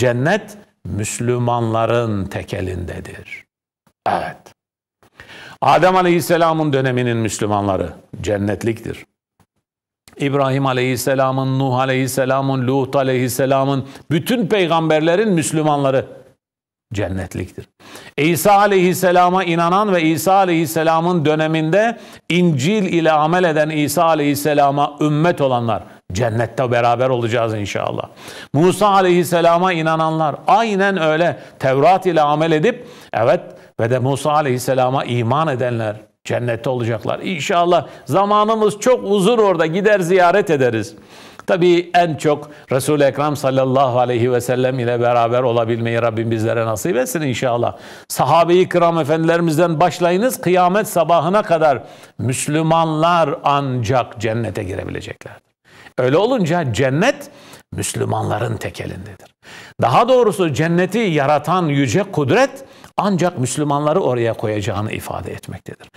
Cennet Müslümanların tekelindedir. Evet. Adem Aleyhisselam'ın döneminin Müslümanları cennetliktir. İbrahim Aleyhisselam'ın, Nuh Aleyhisselam'ın, Lut Aleyhisselam'ın, bütün peygamberlerin Müslümanları cennetliktir. İsa Aleyhisselam'a inanan ve İsa Aleyhisselam'ın döneminde İncil ile amel eden İsa Aleyhisselam'a ümmet olanlar Cennette beraber olacağız inşallah. Musa aleyhisselama inananlar aynen öyle Tevrat ile amel edip evet ve de Musa aleyhisselama iman edenler cennette olacaklar. İnşallah zamanımız çok uzun orada gider ziyaret ederiz. Tabii en çok Resul-i Ekrem sallallahu aleyhi ve sellem ile beraber olabilmeyi Rabbim bizlere nasip etsin inşallah. Sahabe-i kiram efendilerimizden başlayınız kıyamet sabahına kadar Müslümanlar ancak cennete girebilecekler. Öyle olunca cennet Müslümanların tekelindedir. Daha doğrusu cenneti yaratan yüce kudret ancak Müslümanları oraya koyacağını ifade etmektedir.